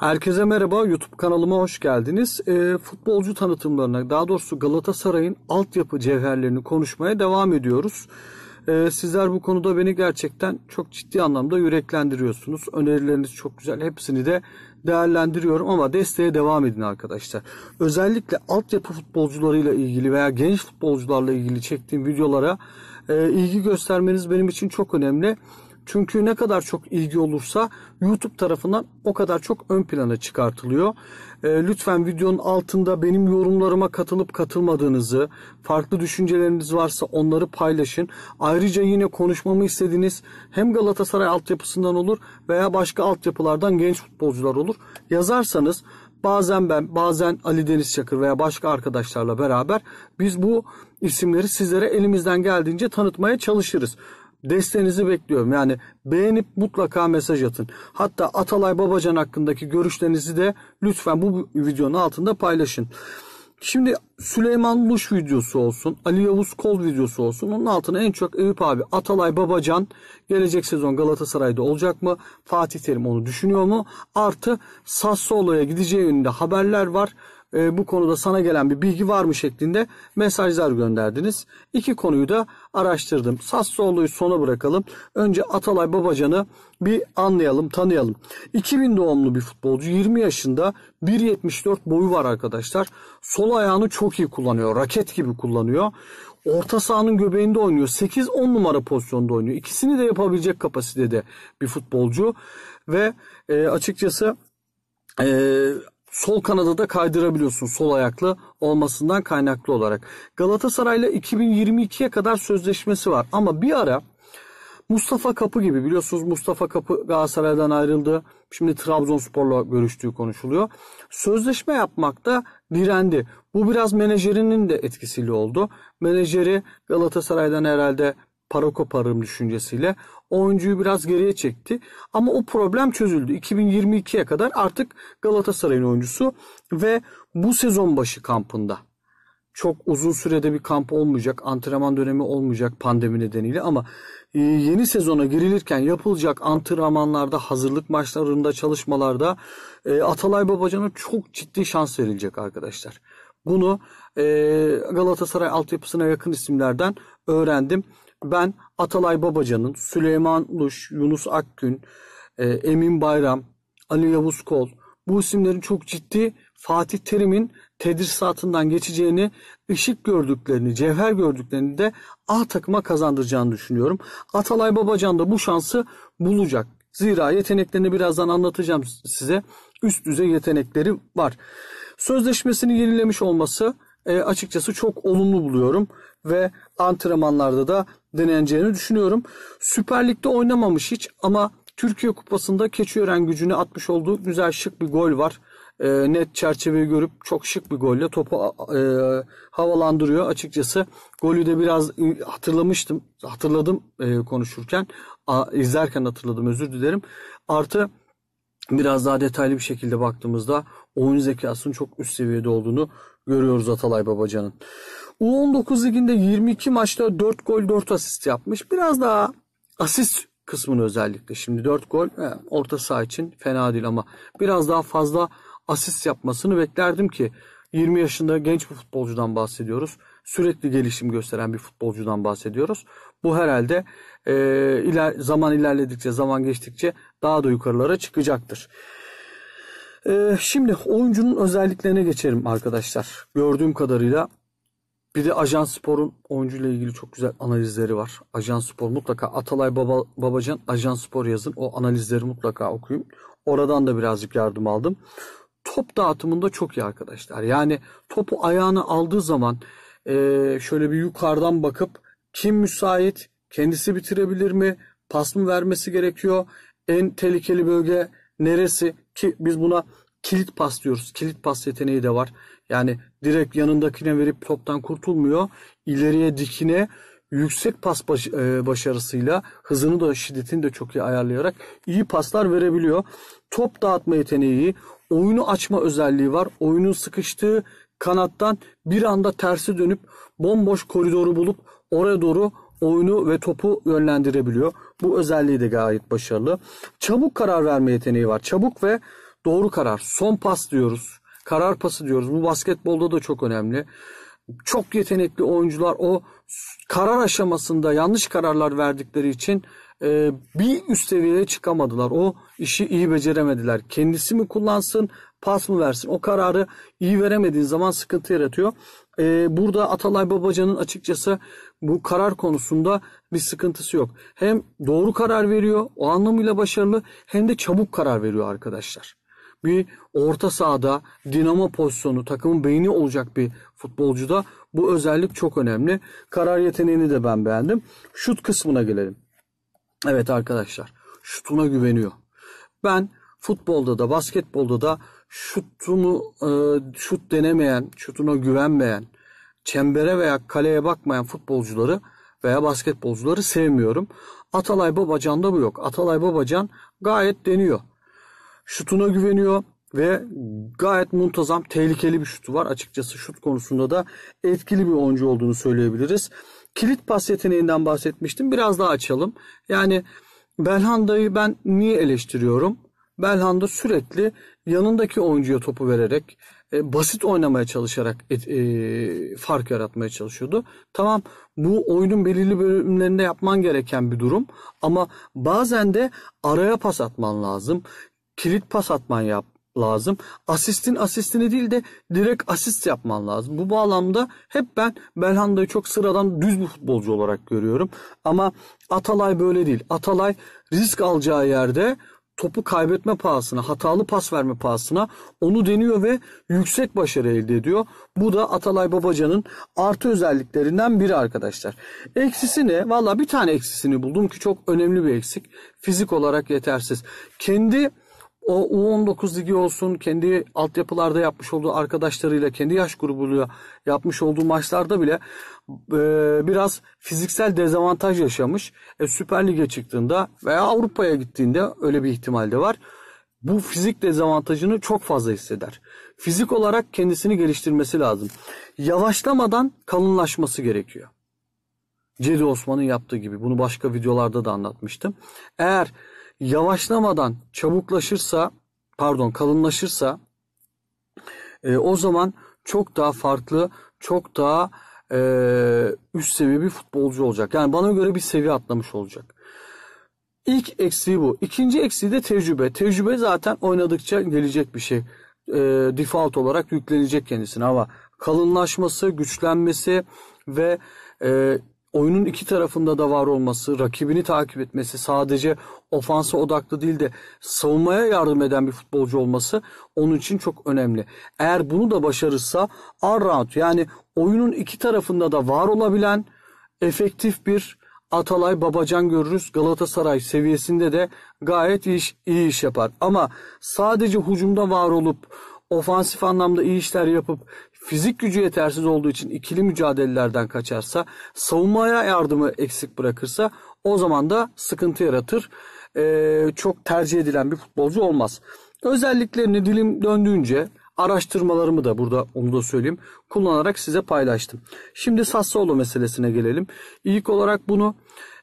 Herkese merhaba, YouTube kanalıma hoş geldiniz. E, futbolcu tanıtımlarına, daha doğrusu Galatasaray'ın altyapı cevherlerini konuşmaya devam ediyoruz. E, sizler bu konuda beni gerçekten çok ciddi anlamda yüreklendiriyorsunuz. Önerileriniz çok güzel, hepsini de değerlendiriyorum ama desteğe devam edin arkadaşlar. Özellikle altyapı futbolcularıyla ilgili veya genç futbolcularla ilgili çektiğim videolara e, ilgi göstermeniz benim için çok önemli. Çünkü ne kadar çok ilgi olursa YouTube tarafından o kadar çok ön plana çıkartılıyor. E, lütfen videonun altında benim yorumlarıma katılıp katılmadığınızı, farklı düşünceleriniz varsa onları paylaşın. Ayrıca yine konuşmamı istediğiniz hem Galatasaray altyapısından olur veya başka altyapılardan genç futbolcular olur. Yazarsanız bazen ben bazen Ali Deniz Çakır veya başka arkadaşlarla beraber biz bu isimleri sizlere elimizden geldiğince tanıtmaya çalışırız. Desteğinizi bekliyorum. Yani beğenip mutlaka mesaj atın. Hatta Atalay Babacan hakkındaki görüşlerinizi de lütfen bu videonun altında paylaşın. Şimdi Süleyman Luş videosu olsun, Ali Yavuz Kol videosu olsun. Onun altına en çok Eyüp abi, Atalay Babacan gelecek sezon Galatasaray'da olacak mı? Fatih Terim onu düşünüyor mu? Artı Sassuolo'ya gideceği yönünde haberler var e, bu konuda sana gelen bir bilgi var mı şeklinde mesajlar gönderdiniz. İki konuyu da araştırdım. Sassuolo'yu sona bırakalım. Önce Atalay Babacan'ı bir anlayalım, tanıyalım. 2000 doğumlu bir futbolcu. 20 yaşında 1.74 boyu var arkadaşlar. Sol ayağını çok iyi kullanıyor. Raket gibi kullanıyor. Orta sahanın göbeğinde oynuyor. 8-10 numara pozisyonda oynuyor. İkisini de yapabilecek kapasitede bir futbolcu. Ve e, açıkçası e, sol kanadı da kaydırabiliyorsun sol ayaklı olmasından kaynaklı olarak. Galatasaray'la 2022'ye kadar sözleşmesi var ama bir ara Mustafa Kapı gibi biliyorsunuz Mustafa Kapı Galatasaray'dan ayrıldı. Şimdi Trabzonspor'la görüştüğü konuşuluyor. Sözleşme yapmakta direndi. Bu biraz menajerinin de etkisiyle oldu. Menajeri Galatasaray'dan herhalde para koparırım düşüncesiyle oyuncuyu biraz geriye çekti. Ama o problem çözüldü. 2022'ye kadar artık Galatasaray'ın oyuncusu ve bu sezon başı kampında çok uzun sürede bir kamp olmayacak, antrenman dönemi olmayacak pandemi nedeniyle ama e, yeni sezona girilirken yapılacak antrenmanlarda, hazırlık maçlarında, çalışmalarda e, Atalay Babacan'a çok ciddi şans verilecek arkadaşlar. Bunu e, Galatasaray altyapısına yakın isimlerden öğrendim ben Atalay Babacan'ın, Süleyman Luş, Yunus Akgün, e, Emin Bayram, Ali Yavuz Kol bu isimlerin çok ciddi Fatih Terim'in tedrisatından geçeceğini, ışık gördüklerini, cevher gördüklerini de A takıma kazandıracağını düşünüyorum. Atalay Babacan da bu şansı bulacak. Zira yeteneklerini birazdan anlatacağım size. Üst düzey yetenekleri var. Sözleşmesini yenilemiş olması e, açıkçası çok olumlu buluyorum ve antrenmanlarda da deneneceğini düşünüyorum. Süper Lig'de oynamamış hiç ama Türkiye Kupası'nda Keçiören gücünü atmış olduğu güzel şık bir gol var. E, net çerçeveyi görüp çok şık bir golle topu e, havalandırıyor. Açıkçası golü de biraz e, hatırlamıştım. Hatırladım e, konuşurken. A, izlerken hatırladım özür dilerim. Artı biraz daha detaylı bir şekilde baktığımızda oyun zekasının çok üst seviyede olduğunu görüyoruz Atalay Babacan'ın. U19 liginde 22 maçta 4 gol 4 asist yapmış. Biraz daha asist kısmını özellikle. Şimdi 4 gol orta saha için fena değil ama biraz daha fazla asist yapmasını beklerdim ki 20 yaşında genç bir futbolcudan bahsediyoruz. Sürekli gelişim gösteren bir futbolcudan bahsediyoruz. Bu herhalde e, iler, zaman ilerledikçe, zaman geçtikçe daha da yukarılara çıkacaktır. E, şimdi oyuncunun özelliklerine geçelim arkadaşlar. Gördüğüm kadarıyla bir de Ajan Spor'un oyuncuyla ilgili çok güzel analizleri var. Ajan Spor mutlaka Atalay Baba, Babacan Ajan Spor yazın. O analizleri mutlaka okuyun. Oradan da birazcık yardım aldım. Top dağıtımında çok iyi arkadaşlar. Yani topu ayağına aldığı zaman e, şöyle bir yukarıdan bakıp kim müsait, kendisi bitirebilir mi, pas mı vermesi gerekiyor, en tehlikeli bölge neresi ki biz buna kilit pas diyoruz. Kilit pas yeteneği de var. Yani direkt yanındakine verip toptan kurtulmuyor. İleriye dikine yüksek pas baş, e, başarısıyla hızını da şiddetini de çok iyi ayarlayarak iyi paslar verebiliyor. Top dağıtma yeteneği, oyunu açma özelliği var. Oyunun sıkıştığı kanattan bir anda tersi dönüp bomboş koridoru bulup oraya doğru oyunu ve topu yönlendirebiliyor. Bu özelliği de gayet başarılı. Çabuk karar verme yeteneği var. Çabuk ve doğru karar. Son pas diyoruz Karar pası diyoruz. Bu basketbolda da çok önemli. Çok yetenekli oyuncular o karar aşamasında yanlış kararlar verdikleri için e, bir üst seviyeye çıkamadılar. O işi iyi beceremediler. Kendisi mi kullansın, pas mı versin? O kararı iyi veremediğin zaman sıkıntı yaratıyor. E, burada Atalay Babacan'ın açıkçası bu karar konusunda bir sıkıntısı yok. Hem doğru karar veriyor, o anlamıyla başarılı, hem de çabuk karar veriyor arkadaşlar bir orta sahada dinamo pozisyonu, takımın beyni olacak bir futbolcuda bu özellik çok önemli. Karar yeteneğini de ben beğendim. Şut kısmına gelelim. Evet arkadaşlar, şutuna güveniyor. Ben futbolda da basketbolda da şutunu e, şut denemeyen, şutuna güvenmeyen, çembere veya kaleye bakmayan futbolcuları veya basketbolcuları sevmiyorum. Atalay Babacan'da bu yok. Atalay Babacan gayet deniyor. Şutuna güveniyor ve gayet muntazam tehlikeli bir şutu var. Açıkçası şut konusunda da etkili bir oyuncu olduğunu söyleyebiliriz. Kilit pas yeteneğinden bahsetmiştim. Biraz daha açalım. Yani Belhanda'yı ben niye eleştiriyorum? Belhanda sürekli yanındaki oyuncuya topu vererek e, basit oynamaya çalışarak et, e, fark yaratmaya çalışıyordu. Tamam bu oyunun belirli bölümlerinde yapman gereken bir durum ama bazen de araya pas atman lazım kilit pas atman yap lazım. Asistin asistini değil de direkt asist yapman lazım. Bu bağlamda hep ben Belhanda'yı çok sıradan düz bir futbolcu olarak görüyorum. Ama Atalay böyle değil. Atalay risk alacağı yerde topu kaybetme pahasına, hatalı pas verme pahasına onu deniyor ve yüksek başarı elde ediyor. Bu da Atalay Babacan'ın artı özelliklerinden biri arkadaşlar. Eksisi ne? Valla bir tane eksisini buldum ki çok önemli bir eksik. Fizik olarak yetersiz. Kendi o U19 ligi olsun kendi altyapılarda yapmış olduğu arkadaşlarıyla kendi yaş grubuyla yapmış olduğu maçlarda bile e, biraz fiziksel dezavantaj yaşamış. E, Süper Lig'e çıktığında veya Avrupa'ya gittiğinde öyle bir ihtimal de var. Bu fizik dezavantajını çok fazla hisseder. Fizik olarak kendisini geliştirmesi lazım. Yavaşlamadan kalınlaşması gerekiyor. Cedi Osman'ın yaptığı gibi. Bunu başka videolarda da anlatmıştım. Eğer yavaşlamadan çabuklaşırsa pardon kalınlaşırsa e, o zaman çok daha farklı çok daha e, üst seviye bir futbolcu olacak. Yani bana göre bir seviye atlamış olacak. İlk eksiği bu. İkinci eksiği de tecrübe. Tecrübe zaten oynadıkça gelecek bir şey. E, default olarak yüklenecek kendisine ama kalınlaşması, güçlenmesi ve e, oyunun iki tarafında da var olması, rakibini takip etmesi, sadece ofansa odaklı değil de savunmaya yardım eden bir futbolcu olması onun için çok önemli. Eğer bunu da başarırsa all-round yani oyunun iki tarafında da var olabilen efektif bir Atalay Babacan görürüz. Galatasaray seviyesinde de gayet iyi iş, iyi iş yapar. Ama sadece hucumda var olup ofansif anlamda iyi işler yapıp fizik gücü yetersiz olduğu için ikili mücadelelerden kaçarsa, savunmaya yardımı eksik bırakırsa o zaman da sıkıntı yaratır. Ee, çok tercih edilen bir futbolcu olmaz. Özelliklerini dilim döndüğünce araştırmalarımı da burada onu da söyleyeyim kullanarak size paylaştım. Şimdi Sassuolo meselesine gelelim. İlk olarak bunu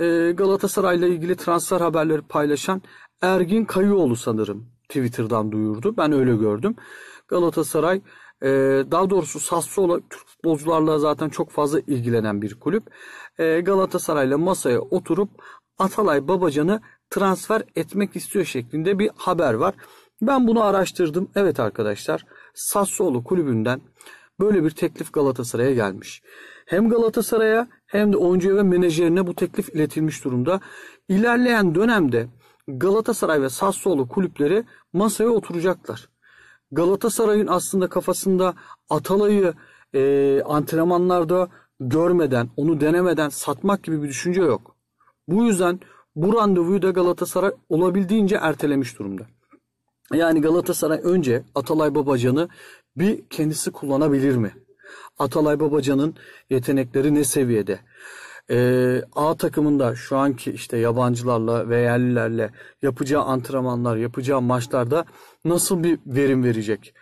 e, Galatasaray'la ilgili transfer haberleri paylaşan Ergin Kayıoğlu sanırım Twitter'dan duyurdu. Ben öyle gördüm. Galatasaray e, daha doğrusu Sassuolo Türk futbolcularla zaten çok fazla ilgilenen bir kulüp. E, Galatasaray'la masaya oturup Atalay Babacan'ı transfer etmek istiyor şeklinde bir haber var. Ben bunu araştırdım. Evet arkadaşlar Sassuolo kulübünden böyle bir teklif Galatasaray'a gelmiş. Hem Galatasaray'a hem de oyuncuya ve menajerine bu teklif iletilmiş durumda. İlerleyen dönemde Galatasaray ve Sassuolo kulüpleri masaya oturacaklar. Galatasaray'ın aslında kafasında Atalay'ı e, antrenmanlarda görmeden, onu denemeden satmak gibi bir düşünce yok. Bu yüzden bu randevuyu da Galatasaray olabildiğince ertelemiş durumda. Yani Galatasaray önce Atalay Babacan'ı bir kendisi kullanabilir mi? Atalay Babacan'ın yetenekleri ne seviyede? Ee, A takımında şu anki işte yabancılarla ve yerlilerle yapacağı antrenmanlar, yapacağı maçlarda nasıl bir verim verecek?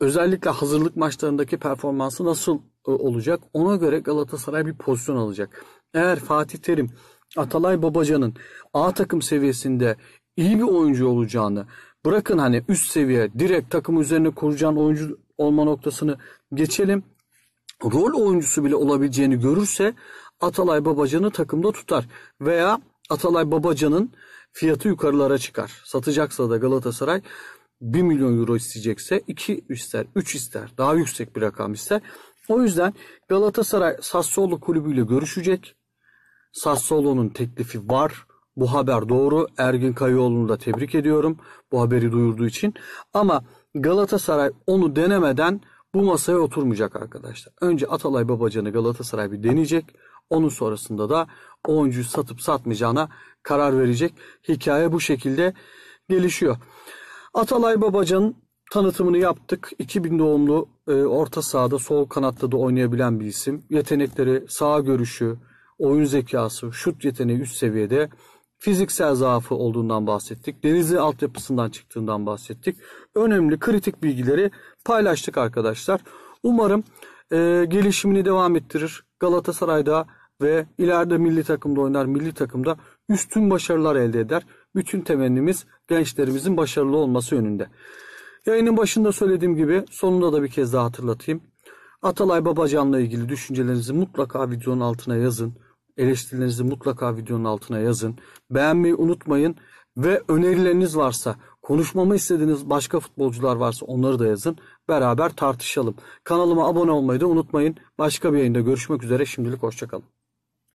Özellikle hazırlık maçlarındaki performansı nasıl e, olacak? Ona göre Galatasaray bir pozisyon alacak. Eğer Fatih Terim, Atalay Babacan'ın A takım seviyesinde iyi bir oyuncu olacağını bırakın hani üst seviye direkt takım üzerine kuracağın oyuncu olma noktasını geçelim. Rol oyuncusu bile olabileceğini görürse Atalay Babacan'ı takımda tutar veya Atalay Babacan'ın fiyatı yukarılara çıkar. Satacaksa da Galatasaray 1 milyon euro isteyecekse 2 ister, 3 ister, daha yüksek bir rakam ister. O yüzden Galatasaray Sassuolo kulübüyle görüşecek. Sassuolo'nun teklifi var. Bu haber doğru. Ergin Kayoğlu'nu da tebrik ediyorum bu haberi duyurduğu için. Ama Galatasaray onu denemeden bu masaya oturmayacak arkadaşlar. Önce Atalay Babacan'ı Galatasaray bir deneyecek. Onun sonrasında da oyuncuyu satıp satmayacağına karar verecek. Hikaye bu şekilde gelişiyor. Atalay Babacan tanıtımını yaptık. 2000 doğumlu e, orta sahada sol kanatta da oynayabilen bir isim. Yetenekleri, sağ görüşü, oyun zekası, şut yeteneği üst seviyede. Fiziksel zaafı olduğundan bahsettik. Denizli altyapısından çıktığından bahsettik. Önemli kritik bilgileri paylaştık arkadaşlar. Umarım e, gelişimini devam ettirir. Galatasaray'da ve ileride milli takımda oynar, milli takımda üstün başarılar elde eder bütün temennimiz gençlerimizin başarılı olması yönünde. Yayının başında söylediğim gibi sonunda da bir kez daha hatırlatayım. Atalay Babacan'la ilgili düşüncelerinizi mutlaka videonun altına yazın. Eleştirilerinizi mutlaka videonun altına yazın. Beğenmeyi unutmayın ve önerileriniz varsa, konuşmamı istediğiniz başka futbolcular varsa onları da yazın. Beraber tartışalım. Kanalıma abone olmayı da unutmayın. Başka bir yayında görüşmek üzere. Şimdilik hoşçakalın.